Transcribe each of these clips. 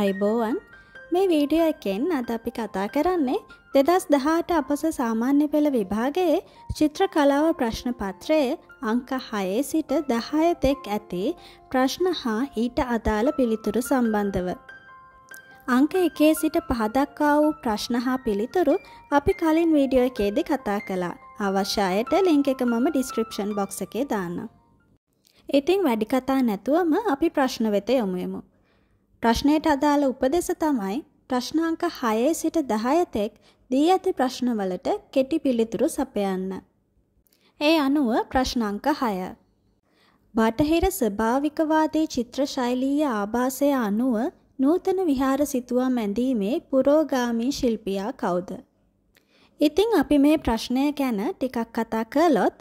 අයිබෝවන් මේ වීඩියෝ එකෙන් අද අපි කතා කරන්නේ දෙදස් දහට අපස සාමාන්‍ය පෙළ විභාගයේ චිත්‍ර කලාව ප්‍රශ්න පත්‍රයේ අංක හයේ සිට දහය තෙක් ඇති ප්‍රශ්න හා ඊට අදාළ පිළිතුරු සම්බන්ධව. අංක එකේ සිට පහදක්කා වූ ප්‍රශ්න හා පිළිතුරු අපි කලින් වීඩියෝ එකේදි කතා කළා අවශ්‍යයට ලිංක එක මම ඩිස්ක්‍රිප්ෂන් බොක්ස එකේ දාන්න. ඉතිං වැඩි කතා නැතුවම අපි ප්‍රශ්න වෙත යොමුයමු. ප්‍රශ්නයට අදාළ උපදෙස තමයි ප්‍රශ්න අංක 6 සිට 10 තෙක් දී ඇති ප්‍රශ්නවලට කෙටි පිළිතුරු සපයන්න. ඒ අනුව ප්‍රශ්න අංක 6. බටහිර ස්වභාවිකවාදී චිත්‍ර ශෛලීය ආభాසය අනුව නූතන විහාර සිතුවම් ඇඳීමේ පුරෝගාමී ශිල්පියා කවුද? ඉතින් අපි මේ ප්‍රශ්නය ගැන ටිකක් කතා කළොත්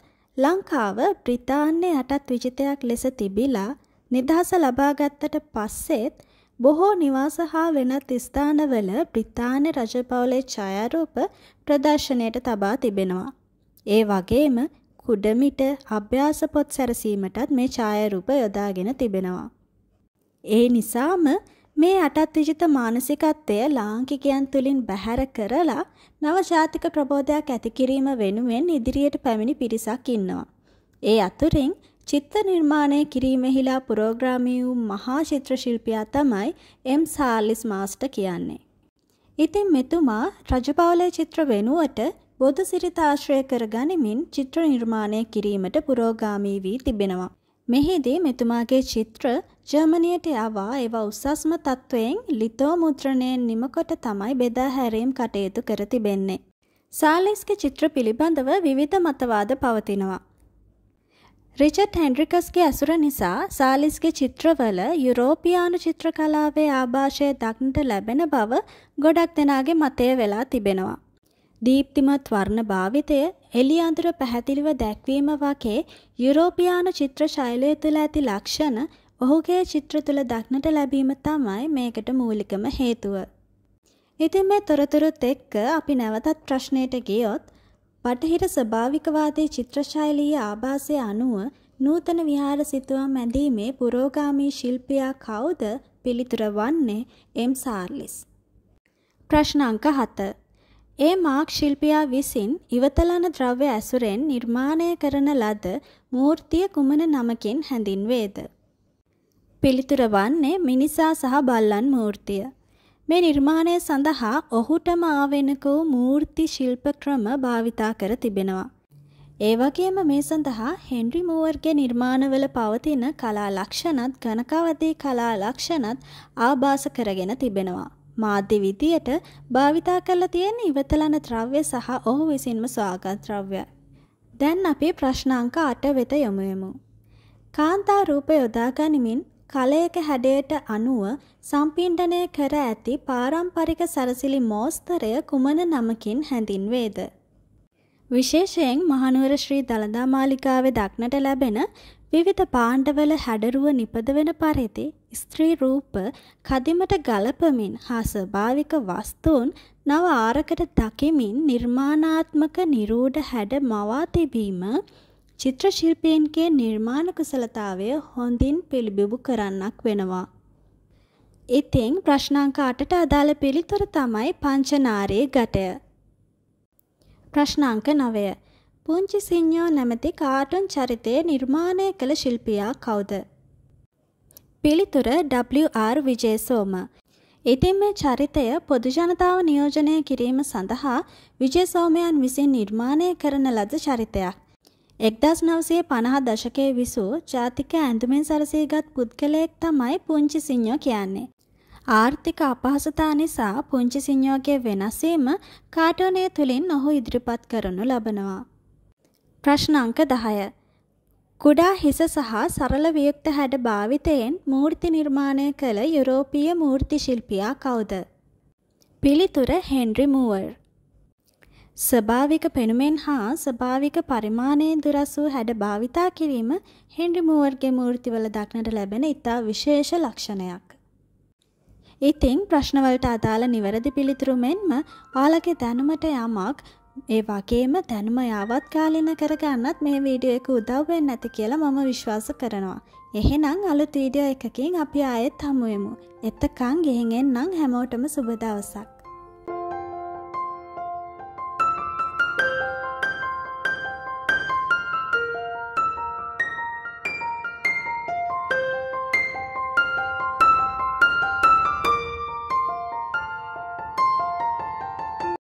ලංකාව බ්‍රිතාන්‍ය යටත් විජිතයක් ලෙස තිබිලා නිදහස ලබාගත්තට පස්සෙත් බොහෝ නිවාස හා වෙනත් ස්ථානවල බ්‍රිතාන්‍ය රජපවුලේ ඡායාරූප ප්‍රදර්ශනයට තබා තිබෙනවා. ඒ වගේම කුඩමිට අභ්‍යාස පොත් සැරසීමටත් මේ ඡායාරූප යොදාගෙන තිබෙනවා. ඒ නිසාම මේ අටත් විජිත මානසිකත්වය ලාංකිකයන් තුලින් බැහැර කරලා නවජාතික ප්‍රබෝධයක් ඇති කිරීම වෙනුවෙන් ඉදිරියට පැමිණි පිරිසක් ඉන්නවා. ඒ අතුරින් චිත්ත නිර්මාණය කිරීමෙහිලා පුරෝග්‍රාමී වූ මහා චිත්‍ර ශිල්පියා තමයි එම් සාර්ලිස් මාස්ටර් කියන්නේ. ඉතින් මෙතුමා රජපාලේ චිත්‍ර වෙනුවට බොදුසිරිත ආශ්‍රය කරගනිමින් චිත්‍ර නිර්මාණය කිරීමට පුරෝගාමී වී තිබෙනවා. මෙහිදී මෙතුමාගේ චිත්‍ර ජර්මනියට යවා ඒවා උසස්ම තත්ත්වයෙන් ලිතෝ මුද්‍රණයෙන් නිමකොට තමයි බෙදා හැරීම් කටයුතු කර තිබෙන්නේ. සාලිස්ගේ චිත්‍ර පිළිබඳව විවිධ මතවාද පවතිනවා. රිචඩ් හැන්ඩ්‍රිකස්ගේ ඇසුර නිසා සාලිස්ගේ චිත්‍රවල යුරෝපියානු චිත්‍ර කලාවේ ආභාෂය දක්නට ලැබෙන බව ගොඩක් දෙනාගේ මතය වෙලා තිබෙනවා. දීප්තිමත් වර්ණ භාවිතය එළි අඳුර පැහැදිලිව දැක්වීම වගේ යුරෝපියානු චිත්‍ර ශෛලය තුළ ඇති ලක්ෂණ ඔහුගේ චිත්‍ර තුළ දක්නට ලැබීම තමයි මේකට මූලිකම හේතුව. ඉතින් මේ තොරතුරුත් එක්ක අපි නැවතත් ප්‍රශ්නයට ගියොත් බටහිර ස්වභාවිකවාදී චිත්‍රශෛලීය ආභාසය අනුව නූතන විහාර සිතුවම් ඇඳීමේ පුරෝගාමී ශිල්පියා කවුද පිළිතුර වන්නේ එම් සාර්ලිස්. ප්‍රශ්න අංක 7. ඒ මාක් ශිල්පියා විසින් ඉවතලන ද්‍රව්‍ය ඇසුරෙන් නිර්මාණය කරන ලද මූර්තිය කුමන නමකින් හැඳින්වේද? පිළිතුර වන්නේ මිනිසා සහ බල්ලන් මූර්තිය. මේ නිර්මාණය සඳහා ඔහුටම ආවෙනක වූ මූර්ති ශිල්ප ක්‍රම භාවිතා කර තිබෙනවා. ඒ වගේම මේ සඳහා හෙන්රි මූවර්ගේ නිර්මාණවල පවතින කලා ලක්ෂණත් ගණකාවතී කලා ලක්ෂණත් ආභාස කරගෙන තිබෙනවා. මාධ්‍ය විදියට භාවිතා කරලා තියෙන ඉවතලන ද්‍රව්‍ය සහ ඔහු විසින්ම ස්වාගත ද්‍රව්‍ය. දැන් අපි ප්‍රශ්න අංක 8 වෙත යමු යමු. කාන්තා රූප යොදා ගනිමින් කලයක හැඩයට අනුව සම්පිණ්ඩනය කර ඇති පාරම්පරික සරසිලි මෝස්තරය කුමන නමකින් හැඳින්වේද. විශේෂයෙන් මහනුවර ශ්‍රී දළදා මාලිකාවේ දක්නට ලැබෙන විවිධ පාණ්ඩවල හැඩරුව නිපද වෙන පරිදි ස්ත්‍රී රූප කදිමට ගලපමින් හා ස්වභාවික වස්තුන් නව ආරකට දකිමින් නිර්මාණාත්මක නිරූඪ හැඩ මවා තිබීම චිත්‍ර ශිල්පීන්ගේ නිර්මාණ කුසලතාවය හොඳින් පිළිබිඹු කරන්නක් වෙනවා. ඉතින් ප්‍රශ්න අංක 8ට අදාළ පිළිතුර තමයි පංචනාරේ ගැටය. ප්‍රශ්න අංක 9. පුංචි සිඤ්ඤෝ නැමැති කාටුන් චරිතය නිර්මාණය කළ ශිල්පියා කවුද? පිළිතුර W.R. විජේසෝම. ඉතින් මේ චරිතය පොදු ජනතාව නියෝජනය කිරීම සඳහා විජේසෝමයන් විසින් නිර්මාණය කරන ලද චරිතයක්. එක්දස් නවසේ පණහ දශකය විසූ ජාතික ඇඳුමෙන් සරසීගත් පුද්ගලයෙක් තමයි පුංචි සිංහෝ කියන්නේ. ආර්ථික අපහසතා නිසා පුංචි සිංහෝගේ වෙනස්වීම කාටෝනය තුළින් ඔහු ඉදිරිපත් කරනු ලබනවා. ප්‍රශ්න අංක 10. කුඩා හිස සහ සරල වියුක්ත හැඩ භාවිතයෙන් මූර්ති නිර්මාණය කළ යුරෝපීය මූර්ති ශිල්පියා කවුද? පිළිතුර හෙන්රි මූවර්. ස්වභාවික පෙනුමෙන් හා ස්වභාවික පරිමාණයෙන් දුරස් වූ හැඩ භාවිතා කිරීම හෙන්රි මූවර්ගේ මූර්තිවල දක්නට ලැබෙන ඉතා විශේෂ ලක්ෂණයක්. ඉතින් ප්‍රශ්නවලට අදාළ නිවැරදි පිළිතුරු මෙන්ම ඔයාලගේ දැනුමට යමක් ඒ වගේම දැනුම යාවත් කාලීන කරගන්නත් මේ වීඩියෝ එක උදව් වෙන්න ඇති කියලා මම විශ්වාස කරනවා. එහෙනම් අලුත් වීඩියෝ එකකින් අපි ආයෙත් හමුවෙමු. එතකන් ගිහින් එන්නම් හැමෝටම සුබ දවසක්.